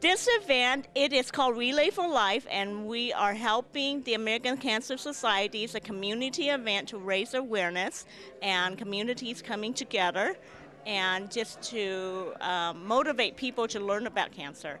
This event, it is called Relay for Life, and we are helping the American Cancer Society. It's a community event to raise awareness and communities coming together and just to uh, motivate people to learn about cancer.